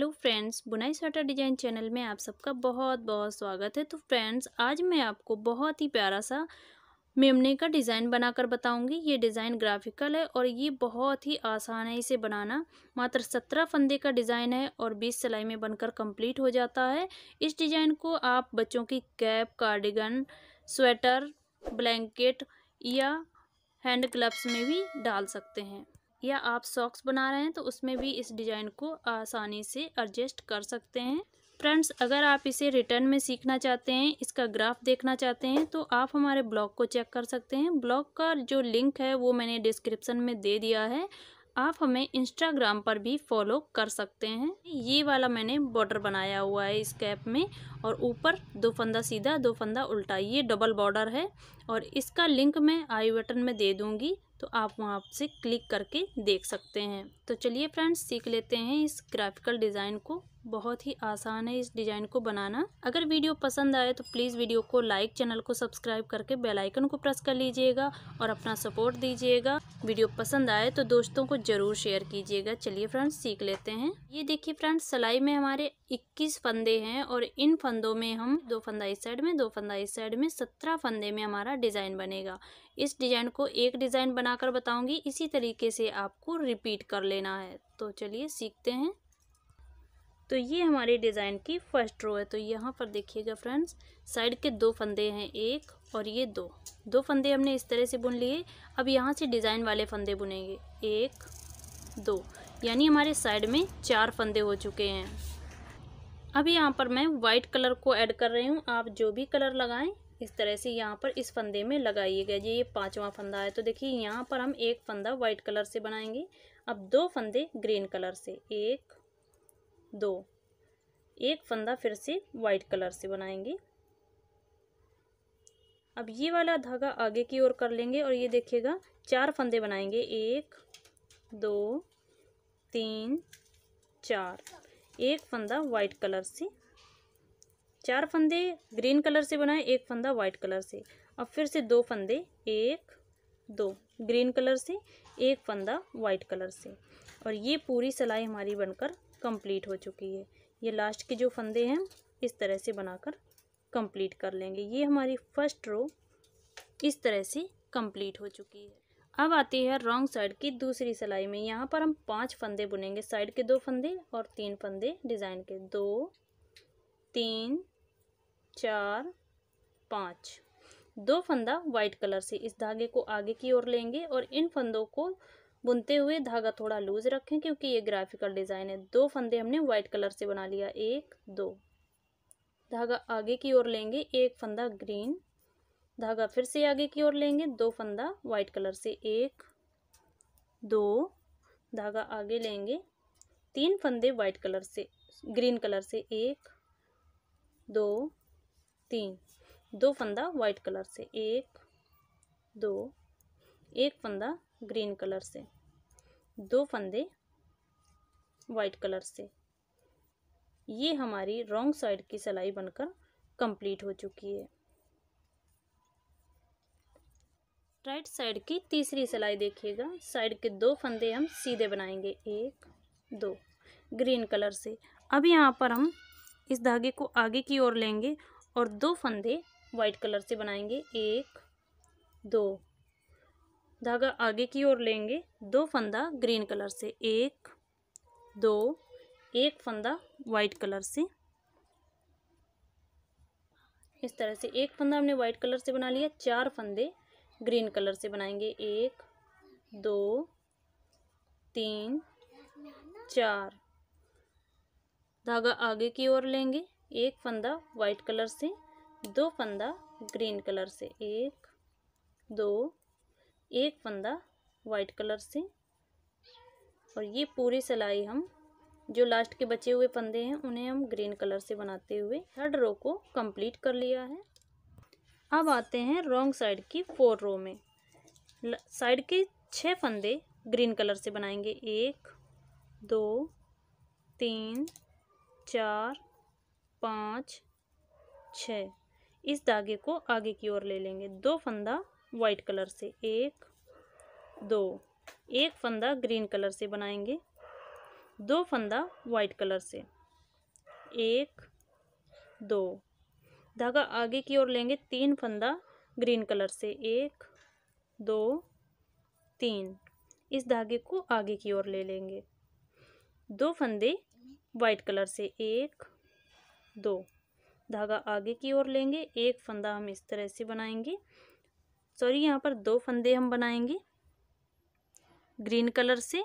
hello friends बुनाई sweater design channel में आप सबका बहुत बहुत स्वागत है तो फ्रेंड्स आज मैं आपको बहुत ही प्यारा सा मेमने का डिज़ाइन बनाकर बताऊंगी ये डिज़ाइन ग्राफिकल है और ये बहुत ही आसान है इसे बनाना मात्र सत्रह फंदे का डिज़ाइन है और बीस सिलाई में बनकर कंप्लीट हो जाता है इस डिज़ाइन को आप बच्चों की कैप कार्डिगन स्वेटर ब्लैंकेट या हैंड ग्लव्स में भी डाल सकते हैं या आप सॉक्स बना रहे हैं तो उसमें भी इस डिज़ाइन को आसानी से एडजस्ट कर सकते हैं फ्रेंड्स अगर आप इसे रिटर्न में सीखना चाहते हैं इसका ग्राफ देखना चाहते हैं तो आप हमारे ब्लॉग को चेक कर सकते हैं ब्लॉग का जो लिंक है वो मैंने डिस्क्रिप्शन में दे दिया है आप हमें इंस्टाग्राम पर भी फॉलो कर सकते हैं ये वाला मैंने बॉर्डर बनाया हुआ है इस कैप में और ऊपर दो फंदा सीधा दो फंदा उल्टा ये डबल बॉर्डर है और इसका लिंक मैं आई बटन में दे दूँगी तो आप वहाँ से क्लिक करके देख सकते हैं तो चलिए फ्रेंड्स सीख लेते हैं इस ग्राफिकल डिज़ाइन को बहुत ही आसान है इस डिज़ाइन को बनाना अगर वीडियो पसंद आए तो प्लीज़ वीडियो को लाइक चैनल को सब्सक्राइब करके बेल आइकन को प्रेस कर लीजिएगा और अपना सपोर्ट दीजिएगा वीडियो पसंद आए तो दोस्तों को ज़रूर शेयर कीजिएगा चलिए फ्रेंड्स सीख लेते हैं ये देखिए फ्रेंड्स सिलाई में हमारे इक्कीस फंदे हैं और इन फंदों में हम दो फंदा इस साइड में दो फंदा इस साइड में सत्रह फंदे में हमारा डिज़ाइन बनेगा इस डिज़ाइन को एक डिज़ाइन बनाकर बताऊंगी इसी तरीके से आपको रिपीट कर लेना है तो चलिए सीखते हैं तो ये हमारी डिज़ाइन की फर्स्ट रो है तो यहाँ पर देखिएगा फ्रेंड्स साइड के दो फंदे हैं एक और ये दो दो फंदे हमने इस तरह से बुन लिए अब यहाँ से डिज़ाइन वाले फंदे बुनेंगे एक दो यानी हमारे साइड में चार फंदे हो चुके हैं अब यहाँ पर मैं वाइट कलर को ऐड कर रही हूँ आप जो भी कलर लगाएं इस तरह से यहाँ पर इस फंदे में लगाइएगा जी ये पाँचवा फंदा है तो देखिए यहाँ पर हम एक फंदा वाइट कलर से बनाएंगे अब दो फंदे ग्रीन कलर से एक दो एक फंदा फिर से वाइट कलर से बनाएंगे अब ये वाला धागा आगे की ओर कर लेंगे और ये देखिएगा चार फंदे बनाएंगे एक दो तीन चार एक फंदा वाइट कलर से चार फंदे ग्रीन कलर से बनाए एक फंदा वाइट कलर से अब फिर से दो फंदे एक दो ग्रीन कलर से एक फंदा वाइट कलर से और ये पूरी सिलाई हमारी बनकर कंप्लीट हो चुकी है ये लास्ट के जो फंदे हैं इस तरह से बनाकर कंप्लीट कर लेंगे ये हमारी फर्स्ट रो इस तरह से कंप्लीट हो चुकी है अब आती है रॉन्ग साइड की दूसरी सिलाई में यहाँ पर हम पांच फंदे बुनेंगे साइड के दो फंदे और तीन फंदे डिज़ाइन के दो तीन चार पाँच दो फंदा वाइट कलर से इस धागे को आगे की ओर लेंगे और इन फंदों को बुनते हुए धागा थोड़ा लूज रखें क्योंकि ये ग्राफिकल डिज़ाइन है दो फंदे हमने वाइट कलर से बना लिया एक दो धागा आगे की ओर लेंगे एक फंदा ग्रीन धागा फिर से आगे की ओर लेंगे दो फंदा वाइट कलर से एक दो धागा आगे लेंगे तीन फंदे वाइट कलर से ग्रीन कलर से एक दो तीन दो फंदा वाइट कलर से एक दो एक फंदा ग्रीन कलर से दो फंदे वाइट कलर से ये हमारी रॉन्ग साइड की सिलाई बनकर कंप्लीट हो चुकी है राइट साइड की तीसरी सिलाई देखिएगा साइड के दो फंदे हम सीधे बनाएंगे एक दो ग्रीन कलर से अब यहाँ पर हम इस धागे को आगे की ओर लेंगे और दो फंदे वाइट कलर से बनाएंगे एक दो धागा आगे की ओर लेंगे दो फंदा ग्रीन कलर से एक दो एक फंदा वाइट कलर से इस तरह से एक फंदा हमने वाइट कलर से बना लिया चार फंदे ग्रीन कलर से बनाएंगे एक दो तीन चार धागा आगे की ओर लेंगे एक फंदा वाइट कलर से दो फंदा ग्रीन कलर से एक दो एक फंदा वाइट कलर से और ये पूरी सिलाई हम जो लास्ट के बचे हुए फंदे हैं उन्हें हम ग्रीन कलर से बनाते हुए थर्ड रो को कंप्लीट कर लिया है अब आते हैं रॉन्ग साइड की फोर रो में साइड के छः फंदे ग्रीन कलर से बनाएंगे एक दो तीन चार पाँच छ इस धागे को आगे की ओर ले लेंगे दो फंदा वाइट कलर से एक दो एक फंदा ग्रीन कलर से बनाएंगे दो फंदा वाइट कलर से एक दो धागा आगे की ओर लेंगे तीन फंदा ग्रीन कलर से एक दो तीन इस धागे को आगे की ओर ले लेंगे दो फंदे वाइट कलर से एक दो धागा आगे की ओर लेंगे एक फंदा हम इस तरह से बनाएंगे सॉरी यहाँ पर दो फंदे हम बनाएंगे ग्रीन कलर से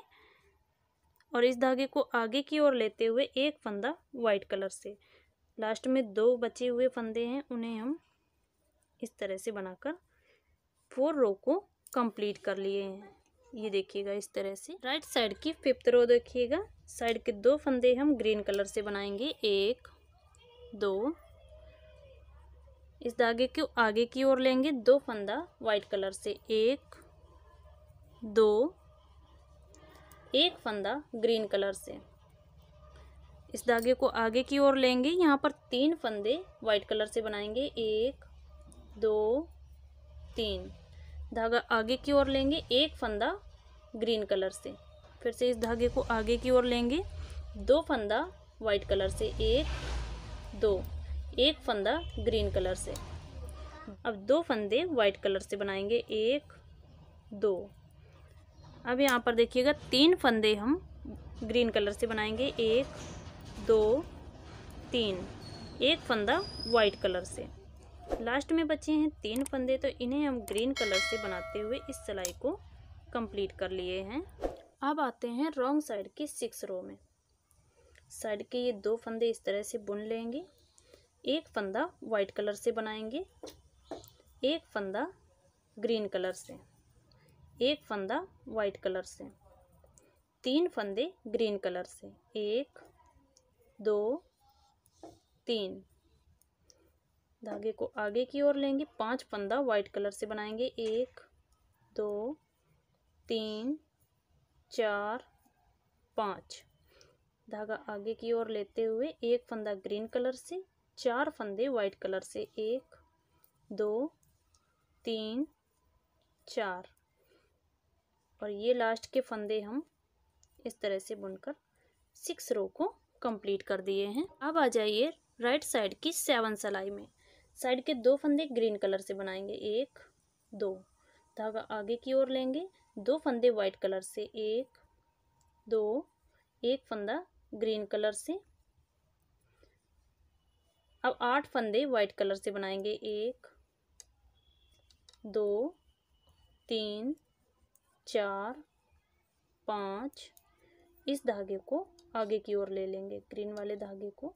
और इस धागे को आगे की ओर लेते हुए एक फंदा वाइट कलर से लास्ट में दो बचे हुए फंदे हैं उन्हें हम इस तरह से बनाकर फोर रो को कंप्लीट कर लिए हैं ये देखिएगा इस तरह से राइट साइड की फिफ्थ रो देखिएगा साइड के दो फंदे हम ग्रीन कलर से बनाएंगे एक दो इस धागे को आगे की ओर लेंगे दो फंदा वाइट कलर से एक दो एक फंदा ग्रीन कलर से इस धागे को आगे की ओर लेंगे यहाँ पर तीन फंदे वाइट कलर से बनाएंगे एक दो तीन धागा आगे की ओर लेंगे एक फंदा ग्रीन कलर से फिर से इस धागे को आगे की ओर लेंगे दो फंदा वाइट कलर से एक दो एक फंदा ग्रीन कलर से अब दो फंदे वाइट कलर से बनाएंगे एक दो अब यहाँ पर देखिएगा तीन फंदे हम ग्रीन कलर से बनाएंगे एक दो तीन एक फंदा वाइट कलर से लास्ट में बचे हैं तीन फंदे तो इन्हें हम ग्रीन कलर से बनाते हुए इस सिलाई को कंप्लीट कर लिए हैं अब आते हैं रॉन्ग साइड की सिक्स रो में साइड के ये दो फंदे इस तरह से बुन लेंगे एक फंदा वाइट कलर से बनाएंगे एक फंदा ग्रीन कलर से एक फंदा वाइट कलर से तीन फंदे ग्रीन कलर से एक दो तीन धागे को आगे की ओर लेंगे पांच फंदा वाइट कलर से बनाएंगे एक दो तीन चार पाँच धागा आगे की ओर लेते हुए एक फंदा ग्रीन कलर से चार फंदे वाइट कलर से एक दो तीन चार और ये लास्ट के फंदे हम इस तरह से बुनकर सिक्स रो को कंप्लीट कर दिए हैं अब आ जाइए राइट साइड की सेवन सलाई में साइड के दो फंदे ग्रीन कलर से बनाएंगे एक दो धागा आगे की ओर लेंगे दो फंदे वाइट कलर से एक दो एक फंदा ग्रीन कलर से अब आठ फंदे वाइट कलर से बनाएंगे एक दो तीन चार पाँच इस धागे को आगे की ओर ले लेंगे ग्रीन वाले धागे को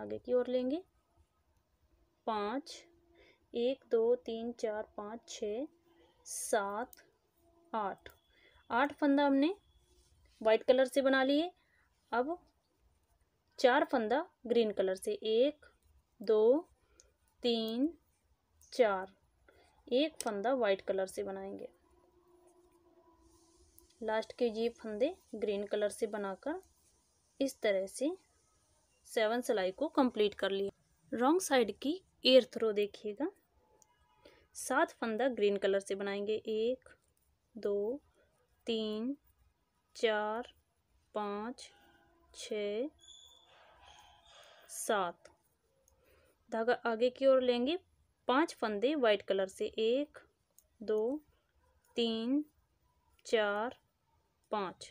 आगे की ओर लेंगे पाँच एक दो तीन चार पाँच छ सात आठ आठ फंदा हमने वाइट कलर से बना लिए अब चार फंदा ग्रीन कलर से एक दो तीन चार एक फंदा वाइट कलर से बनाएंगे लास्ट के ये फंदे ग्रीन कलर से बनाकर इस तरह से सेवन सिलाई को कंप्लीट कर लिए रॉन्ग साइड की एयर थ्रो देखिएगा सात फंदा ग्रीन कलर से बनाएंगे एक दो तीन चार पाँच छ सात धागा आगे की ओर लेंगे पांच फंदे वाइट कलर से एक दो तीन चार पाँच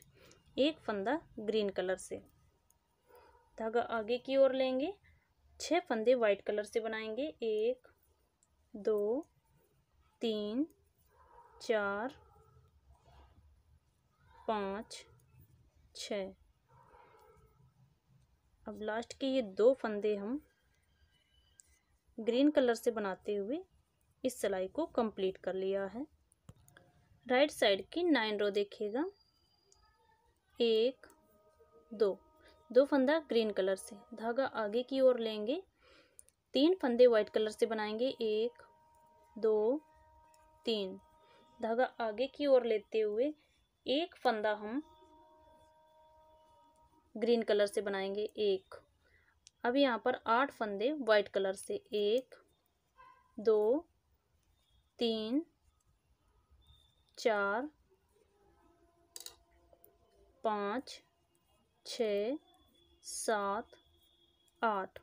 एक फंदा ग्रीन कलर से धागा आगे की ओर लेंगे छः फंदे वाइट कलर से बनाएंगे एक दो तीन चार पाँच छ अब लास्ट के ये दो फंदे हम ग्रीन कलर से बनाते हुए इस सिलाई को कंप्लीट कर लिया है राइट साइड की नाइन रो देखिएगा एक दो दो फंदा ग्रीन कलर से धागा आगे की ओर लेंगे तीन फंदे वाइट कलर से बनाएंगे एक दो तीन धागा आगे की ओर लेते हुए एक फंदा हम ग्रीन कलर से बनाएंगे एक अब यहाँ पर आठ फंदे वाइट कलर से एक दो तीन चार पाँच छ सात आठ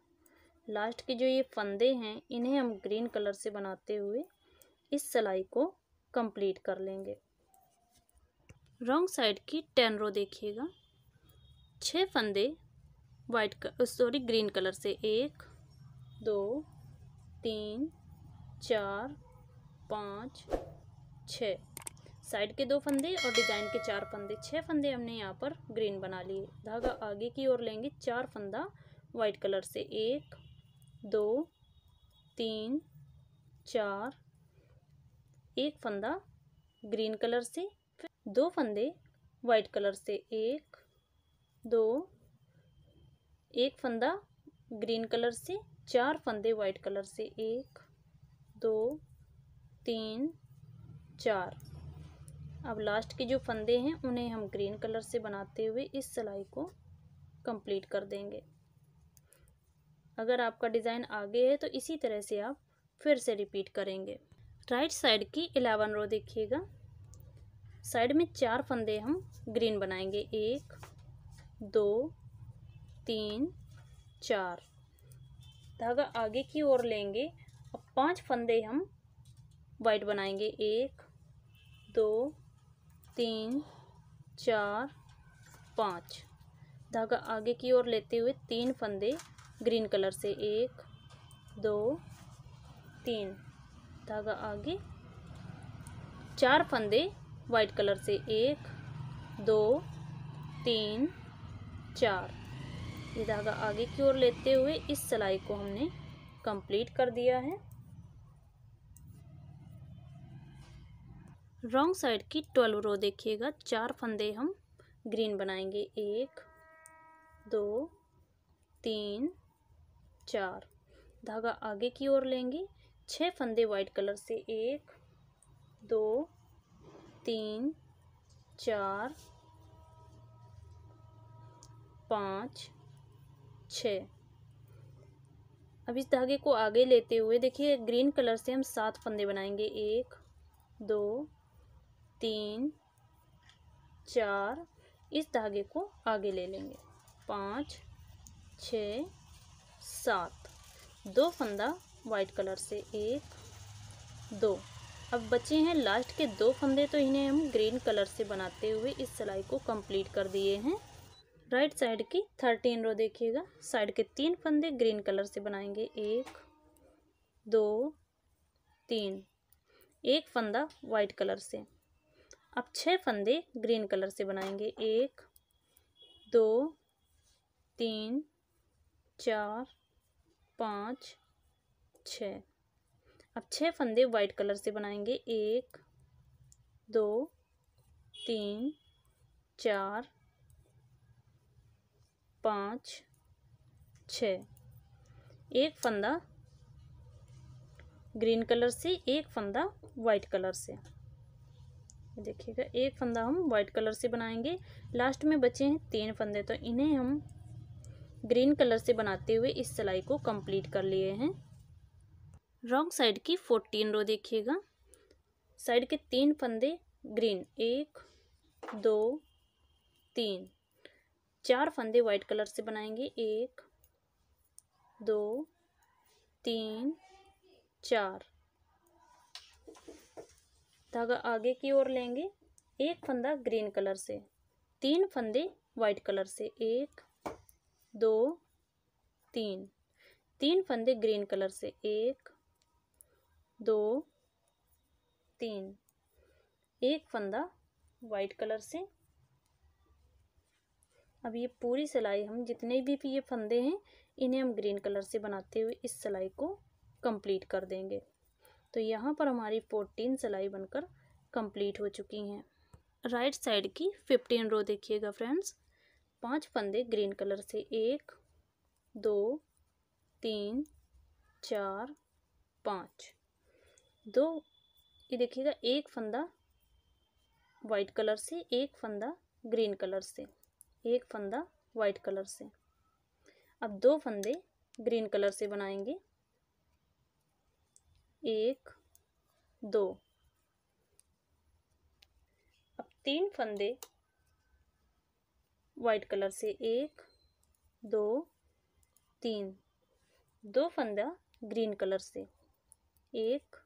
लास्ट के जो ये फंदे हैं इन्हें हम ग्रीन कलर से बनाते हुए इस सिलाई को कंप्लीट कर लेंगे रॉन्ग साइड की टेन रो देखिएगा छः फंदे वाइट सॉरी ग्रीन कलर से एक दो तीन चार पाँच छ साइड के दो फंदे और डिज़ाइन के चार फंदे छः फंदे हमने यहाँ पर ग्रीन बना लिए धागा आगे की ओर लेंगे चार फंदा वाइट कलर से एक दो तीन चार एक फंदा ग्रीन कलर से दो फंदे वाइट कलर से एक दो एक फंदा ग्रीन कलर से चार फंदे वाइट कलर से एक दो तीन चार अब लास्ट के जो फंदे हैं उन्हें हम ग्रीन कलर से बनाते हुए इस सिलाई को कंप्लीट कर देंगे अगर आपका डिज़ाइन आगे है तो इसी तरह से आप फिर से रिपीट करेंगे राइट साइड की इलेवन रो देखिएगा साइड में चार फंदे हम ग्रीन बनाएंगे एक दो तीन चार धागा आगे की ओर लेंगे अब पांच फंदे हम वाइट बनाएंगे एक दो तीन चार पाँच धागा आगे की ओर लेते हुए तीन फंदे ग्रीन कलर से एक दो तीन धागा आगे चार फंदे वाइट कलर से एक दो तीन चार ये धागा आगे की ओर लेते हुए इस सिलाई को हमने कंप्लीट कर दिया है रॉन्ग साइड की ट्वेल्व रो देखिएगा चार फंदे हम ग्रीन बनाएंगे एक दो तीन चार धागा आगे की ओर लेंगे छः फंदे वाइट कलर से एक दो तीन चार पाँच छः अब इस धागे को आगे लेते हुए देखिए ग्रीन कलर से हम सात फंदे बनाएंगे एक दो तीन चार इस धागे को आगे ले लेंगे पाँच छ सात दो फंदा वाइट कलर से एक दो अब बचे हैं लास्ट के दो फंदे तो इन्हें हम ग्रीन कलर से बनाते हुए इस सिलाई को कंप्लीट कर दिए हैं राइट साइड की थर्टीन रो देखिएगा साइड के तीन फंदे ग्रीन कलर से बनाएंगे एक दो तीन एक फंदा वाइट कलर से अब छः फंदे ग्रीन कलर से बनाएंगे एक दो तीन चार पाँच छ अब छः फंदे वाइट कलर से बनाएंगे एक दो तीन चार पाँच छ एक फंदा ग्रीन कलर से एक फंदा वाइट कलर से देखिएगा एक फंदा हम वाइट कलर से बनाएंगे लास्ट में बचे हैं तीन फंदे तो इन्हें हम ग्रीन कलर से बनाते हुए इस सिलाई को कंप्लीट कर लिए हैं रॉन्ग साइड की फोर्टीन रो देखिएगा साइड के तीन फंदे ग्रीन एक दो तीन चार फंदे वाइट कलर से बनाएंगे एक दो तीन चार धागा आगे की ओर लेंगे एक फंदा ग्रीन कलर से तीन फंदे वाइट कलर से एक दो तीन तीन फंदे ग्रीन कलर से एक दो तीन एक फंदा वाइट कलर से अब ये पूरी सिलाई हम जितने भी ये फंदे हैं इन्हें हम ग्रीन कलर से बनाते हुए इस सिलाई को कंप्लीट कर देंगे तो यहाँ पर हमारी फोर्टीन सिलाई बनकर कंप्लीट हो चुकी हैं राइट साइड की फिफ्टीन रो देखिएगा फ्रेंड्स पांच फंदे ग्रीन कलर से एक दो तीन चार पाँच दो ये देखिएगा एक फंदा वाइट कलर से एक फंदा ग्रीन कलर से एक फंदा वाइट कलर से अब दो फंदे ग्रीन कलर से बनाएंगे एक दो अब तीन फंदे वाइट कलर से एक दो तीन दो फंदा ग्रीन कलर से एक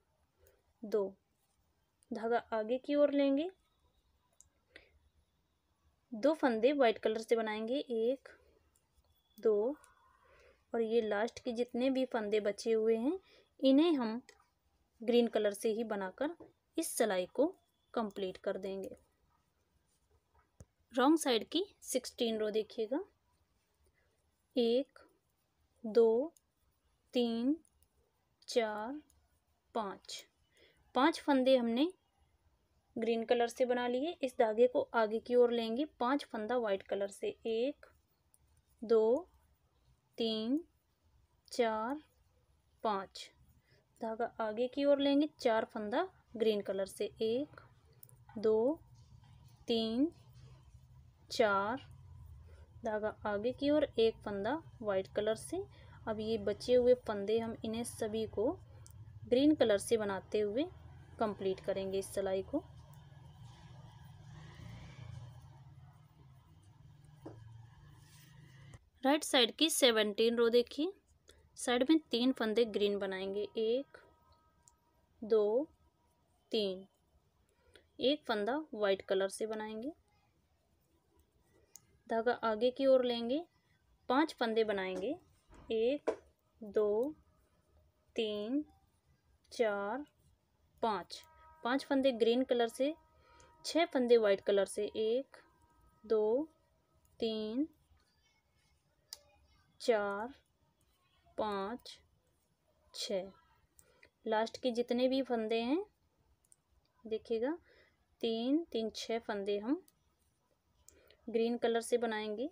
दो धागा आगे की ओर लेंगे दो फंदे वाइट कलर से बनाएंगे एक दो और ये लास्ट के जितने भी फंदे बचे हुए हैं इन्हें हम ग्रीन कलर से ही बनाकर इस सिलाई को कंप्लीट कर देंगे रॉन्ग साइड की सिक्सटीन रो देखिएगा एक दो तीन चार पाँच पांच फंदे हमने ग्रीन कलर से बना लिए इस धागे को आगे की ओर लेंगे पांच फंदा वाइट कलर से एक दो तीन चार पाँच धागा आगे की ओर लेंगे चार फंदा ग्रीन कलर से एक दो तीन चार धागा आगे की ओर एक फंदा वाइट कलर से अब ये बचे हुए फंदे हम इन्हें सभी को ग्रीन कलर से बनाते हुए कंप्लीट करेंगे इस सिलाई को राइट साइड की सेवनटीन रो देखिए साइड में तीन फंदे ग्रीन बनाएंगे एक दो तीन एक फंदा वाइट कलर से बनाएंगे धागा आगे की ओर लेंगे पांच फंदे बनाएंगे एक दो तीन चार पाँच पाँच फंदे ग्रीन कलर से छः फंदे वाइट कलर से एक दो तीन चार पाँच छ लास्ट के जितने भी फंदे हैं देखिएगा तीन तीन छ फंदे हम ग्रीन कलर से बनाएंगे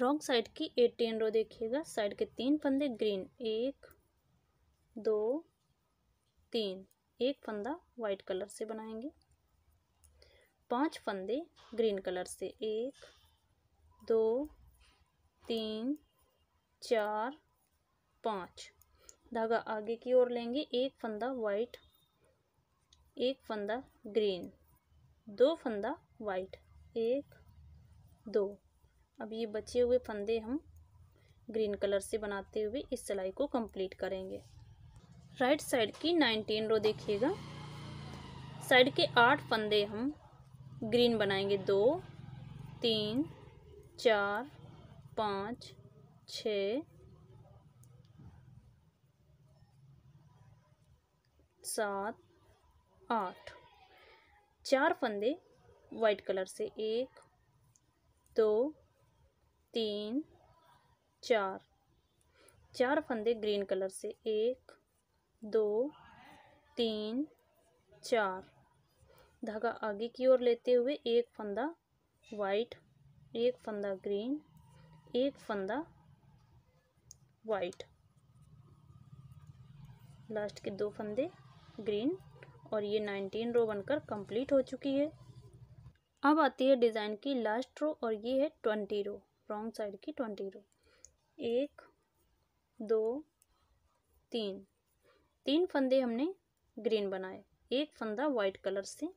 रॉन्ग साइड की एटीन रो देखिएगा साइड के तीन फंदे ग्रीन एक दो तीन एक फंदा वाइट कलर से बनाएंगे पांच फंदे ग्रीन कलर से एक दो तीन चार पाँच धागा आगे की ओर लेंगे एक फंदा वाइट एक फंदा ग्रीन दो फंदा वाइट एक दो अब ये बचे हुए फंदे हम ग्रीन कलर से बनाते हुए इस सिलाई को कंप्लीट करेंगे राइट साइड की नाइनटीन रो देखिएगा साइड के आठ फंदे हम ग्रीन बनाएंगे दो तीन चार पाँच छ सात आठ चार फंदे वाइट कलर से एक दो तीन चार चार फंदे ग्रीन कलर से एक दो तीन चार धागा आगे की ओर लेते हुए एक फंदा वाइट एक फंदा ग्रीन एक फंदा वाइट लास्ट के दो फंदे ग्रीन और ये नाइनटीन रो बनकर कंप्लीट हो चुकी है अब आती है डिज़ाइन की लास्ट रो और ये है ट्वेंटी रो रॉन्ग साइड की ट्वेंटी रो एक दो तीन तीन फंदे हमने ग्रीन बनाए एक फंदा वाइट कलर से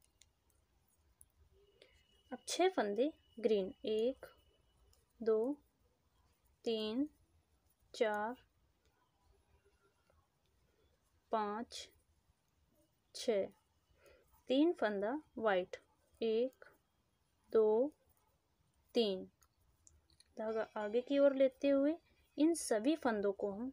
अब छः फंदे ग्रीन एक दो तीन चार पाँच छ तीन फंदा वाइट एक दो तीन धागा आगे की ओर लेते हुए इन सभी फंदों को हम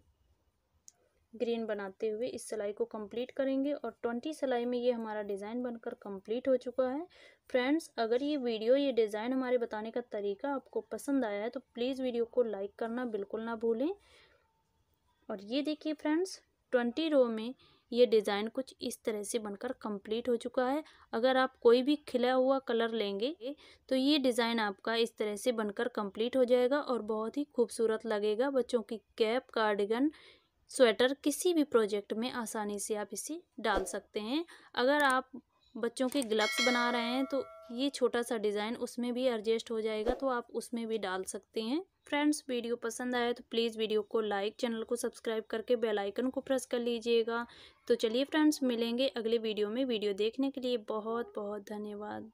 ग्रीन बनाते हुए इस सिलाई को कंप्लीट करेंगे और ट्वेंटी सिलाई में ये हमारा डिज़ाइन बनकर कंप्लीट हो चुका है फ्रेंड्स अगर ये वीडियो ये डिज़ाइन हमारे बताने का तरीका आपको पसंद आया है तो प्लीज़ वीडियो को लाइक करना बिल्कुल ना भूलें और ये देखिए फ्रेंड्स ट्वेंटी रो में ये डिज़ाइन कुछ इस तरह से बनकर कंप्लीट हो चुका है अगर आप कोई भी खिला हुआ कलर लेंगे तो ये डिज़ाइन आपका इस तरह से बनकर कंप्लीट हो जाएगा और बहुत ही खूबसूरत लगेगा बच्चों की कैप कार्डिगन स्वेटर किसी भी प्रोजेक्ट में आसानी से आप इसे डाल सकते हैं अगर आप बच्चों के ग्लव्स बना रहे हैं तो ये छोटा सा डिज़ाइन उसमें भी एडजस्ट हो जाएगा तो आप उसमें भी डाल सकते हैं फ्रेंड्स वीडियो पसंद आया तो प्लीज़ वीडियो को लाइक चैनल को सब्सक्राइब करके बेल आइकन को प्रेस कर लीजिएगा तो चलिए फ्रेंड्स मिलेंगे अगले वीडियो में वीडियो देखने के लिए बहुत बहुत धन्यवाद